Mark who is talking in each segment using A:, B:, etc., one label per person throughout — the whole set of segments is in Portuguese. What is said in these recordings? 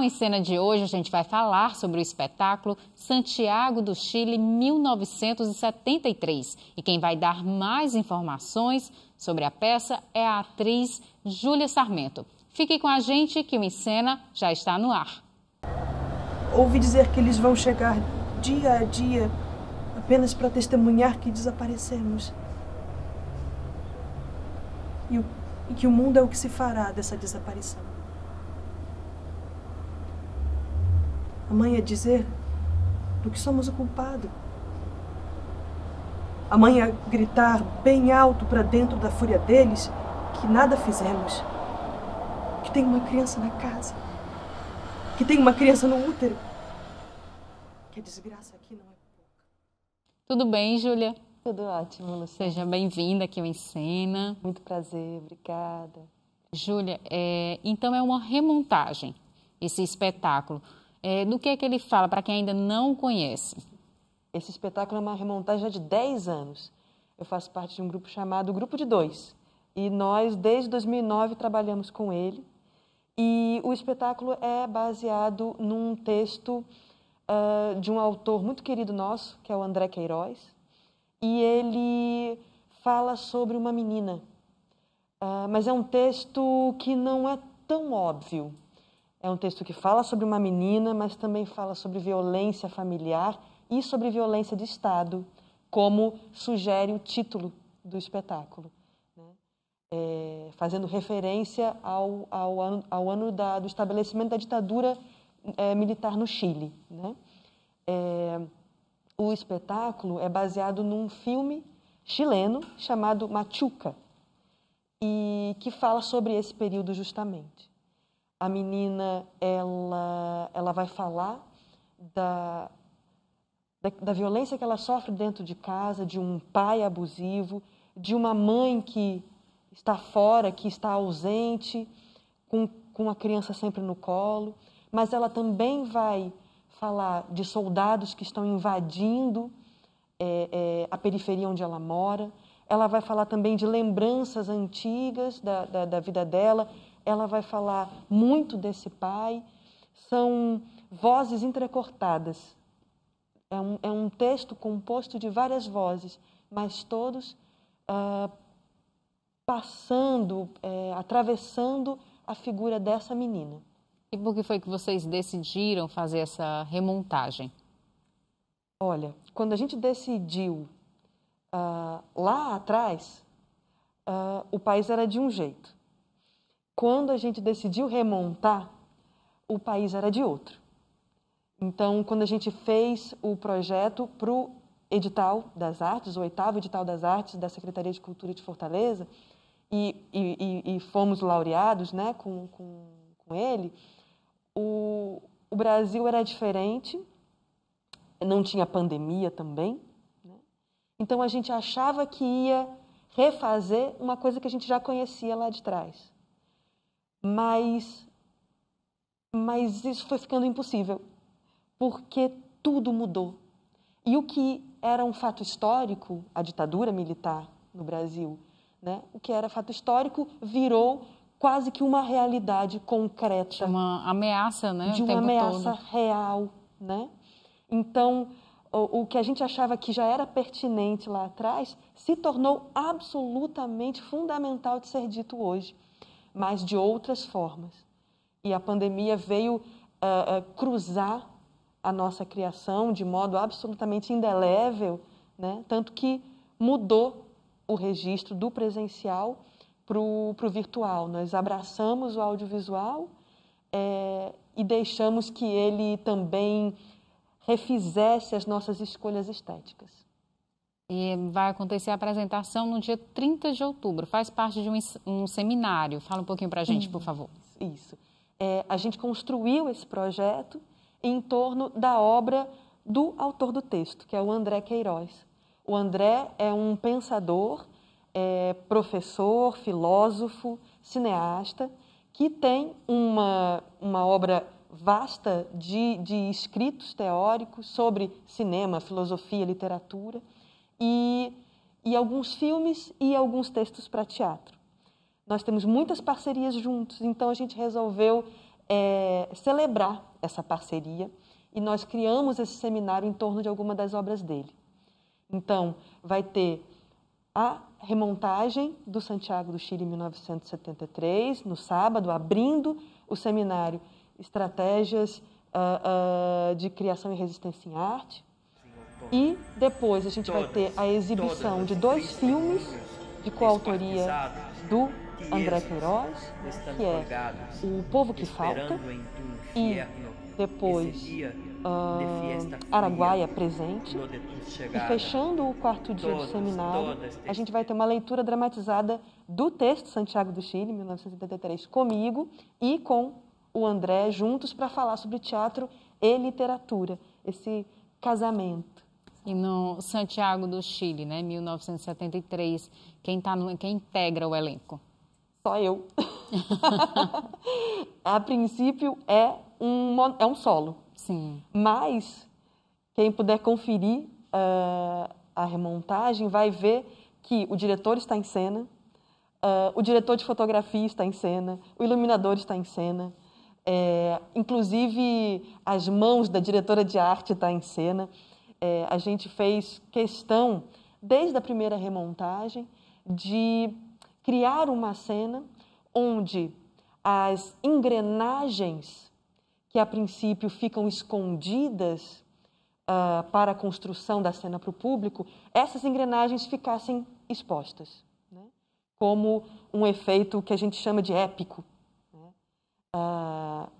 A: no então, Em Cena de hoje, a gente vai falar sobre o espetáculo Santiago do Chile 1973. E quem vai dar mais informações sobre a peça é a atriz Júlia Sarmento. Fique com a gente que o encena já está no ar. Ouvi
B: dizer que eles vão chegar dia a dia apenas para testemunhar que desaparecemos. E, o, e que o mundo é o que se fará dessa desaparição. A mãe é dizer do que somos o culpado. A mãe é gritar bem alto para dentro da fúria deles que nada fizemos.
A: Que tem uma criança na casa. Que tem uma criança no útero.
B: Que a desgraça aqui não é pouca.
A: Tudo bem, Júlia? Tudo ótimo, Seja bem-vinda aqui em cena. Muito prazer, obrigada. Júlia, é, então é uma remontagem esse espetáculo. É, que é que ele fala para quem ainda não conhece?
B: Esse espetáculo é uma remontagem já de 10 anos. Eu faço parte de um grupo chamado Grupo de Dois. E nós, desde 2009, trabalhamos com ele. E o espetáculo é baseado num texto uh, de um autor muito querido nosso, que é o André Queiroz. E ele fala sobre uma menina. Uh, mas é um texto que não é tão óbvio é um texto que fala sobre uma menina, mas também fala sobre violência familiar e sobre violência de Estado, como sugere o título do espetáculo, né? é, fazendo referência ao, ao, ano, ao ano da, do estabelecimento da ditadura é, militar no Chile. Né? É, o espetáculo é baseado num filme chileno chamado Machuca, e que fala sobre esse período justamente a menina ela ela vai falar da, da, da violência que ela sofre dentro de casa, de um pai abusivo, de uma mãe que está fora, que está ausente, com, com a criança sempre no colo, mas ela também vai falar de soldados que estão invadindo é, é, a periferia onde ela mora. Ela vai falar também de lembranças antigas da, da, da vida dela, ela vai falar muito desse pai. São vozes entrecortadas. É um, é um texto composto de várias vozes, mas todos ah, passando, é, atravessando
A: a figura dessa menina. E por que foi que vocês decidiram fazer essa remontagem? Olha, quando a gente decidiu
B: ah, lá atrás, ah, o país era de um jeito quando a gente decidiu remontar, o país era de outro. Então, quando a gente fez o projeto para o edital das artes, o oitavo edital das artes da Secretaria de Cultura de Fortaleza, e, e, e fomos laureados né, com, com, com ele, o, o Brasil era diferente, não tinha pandemia também. Né? Então, a gente achava que ia refazer uma coisa que a gente já conhecia lá de trás. Mas, mas isso foi ficando impossível, porque tudo mudou. E o que era um fato histórico, a ditadura militar no Brasil, né? o que era fato histórico virou quase que uma realidade concreta. Uma ameaça, né? De uma ameaça todo. real, né? Então, o, o, que a gente achava que já era pertinente lá atrás se tornou absolutamente fundamental de ser dito hoje mas de outras formas. E a pandemia veio uh, uh, cruzar a nossa criação de modo absolutamente indelével, né? tanto que mudou o registro do presencial para o virtual. Nós abraçamos o audiovisual é, e deixamos que ele também refizesse as nossas escolhas estéticas.
A: E vai acontecer a apresentação no dia 30 de outubro. Faz parte de um, um seminário. Fala um pouquinho para a gente, uhum. por favor. Isso.
B: É, a gente construiu esse projeto em torno da obra do autor do texto, que é o André Queiroz. O André é um pensador, é, professor, filósofo, cineasta, que tem uma, uma obra vasta de, de escritos teóricos sobre cinema, filosofia, literatura e, e alguns filmes e alguns textos para teatro. Nós temos muitas parcerias juntos, então a gente resolveu é, celebrar essa parceria e nós criamos esse seminário em torno de alguma das obras dele. Então, vai ter a remontagem do Santiago do Chile em 1973, no sábado, abrindo o seminário Estratégias uh, uh, de Criação e Resistência em Arte. E depois a gente vai ter a exibição de dois filmes de coautoria do
A: André Queiroz, que é O Povo que Falta, e depois uh, Araguaia Presente. E né? fechando o quarto dia do seminário, a
B: gente vai ter uma leitura dramatizada do texto Santiago do Chile, 1973, comigo e com o André juntos para falar sobre teatro e literatura,
A: esse casamento e no Santiago do Chile, né, 1973. Quem, tá no, quem integra o elenco? Só eu. a princípio é um, é um solo. Sim.
B: Mas quem puder conferir uh, a remontagem vai ver que o diretor está em cena, uh, o diretor de fotografia está em cena, o iluminador está em cena, é, inclusive as mãos da diretora de arte está em cena é, a gente fez questão, desde a primeira remontagem, de criar uma cena onde as engrenagens que a princípio ficam escondidas uh, para a construção da cena para o público, essas engrenagens ficassem expostas, né? como um efeito que a gente chama de épico, né? uh,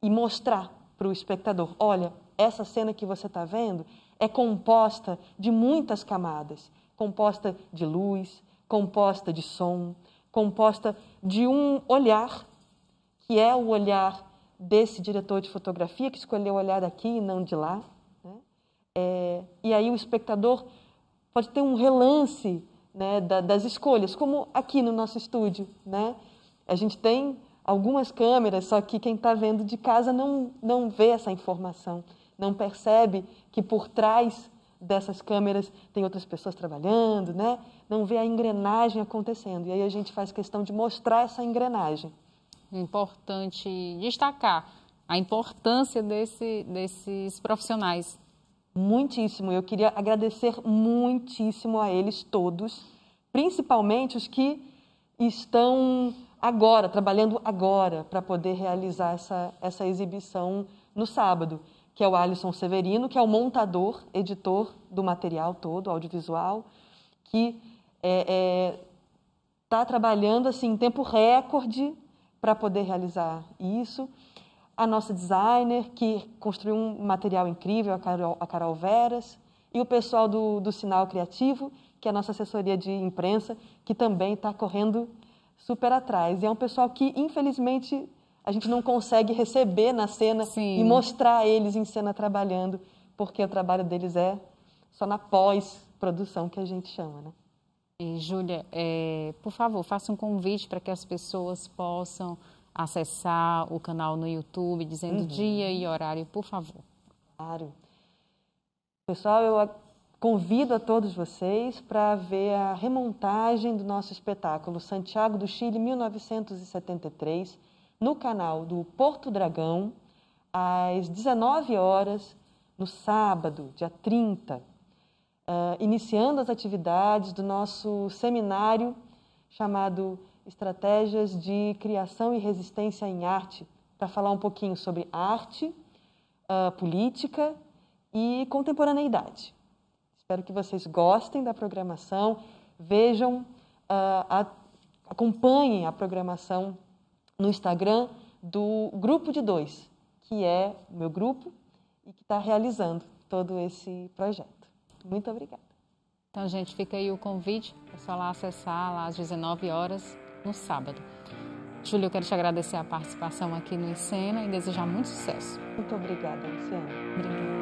B: e mostrar para o espectador, olha, essa cena que você está vendo é composta de muitas camadas composta de luz, composta de som, composta de um olhar, que é o olhar desse diretor de fotografia, que escolheu olhar daqui e não de lá. Né? É, e aí o espectador pode ter um relance né, da, das escolhas, como aqui no nosso estúdio. Né? A gente tem algumas câmeras, só que quem está vendo de casa não, não vê essa informação não percebe que por trás dessas câmeras tem outras pessoas trabalhando, né? Não vê a engrenagem acontecendo. E aí a gente faz questão de mostrar essa engrenagem.
A: Importante destacar a importância desse, desses profissionais. Muitíssimo. Eu queria agradecer muitíssimo a eles
B: todos, principalmente os que estão agora, trabalhando agora, para poder realizar essa, essa exibição no sábado que é o Alisson Severino, que é o montador, editor do material todo, audiovisual, que está é, é, tá trabalhando assim, em tempo recorde para poder realizar isso. A nossa designer, que construiu um material incrível, a Carol, a Carol Veras, e o pessoal do, do Sinal Criativo, que é a nossa assessoria de imprensa, que também está correndo super atrás. E é um pessoal que, infelizmente, a gente não consegue receber na cena Sim. e mostrar eles em cena trabalhando, porque o trabalho deles é só na pós-produção que a gente chama, né?
A: E, Júlia, é, por favor, faça um convite para que as pessoas possam acessar o canal no YouTube, dizendo uhum. dia e horário, por favor. Claro. Pessoal, eu convido a todos vocês para
B: ver a remontagem do nosso espetáculo Santiago do Chile, 1973, no canal do Porto Dragão, às 19 horas, no sábado, dia 30, uh, eh, iniciando as atividades do nosso seminário chamado Estratégias de Criação e Resistência em Arte, para falar um pouquinho sobre arte, uh, política e contemporaneidade. Espero que vocês gostem da programação, vejam, uh, a, acompanhem a programação no Instagram do Grupo de Dois, que é o meu grupo e que está
A: realizando todo esse projeto. Muito obrigada. Então, gente, fica aí o convite. É só lá acessar lá às 19 horas no sábado. Júlia, eu quero te agradecer a participação aqui no Encena e desejar muito sucesso. Muito obrigada, Luciana. Obrigada.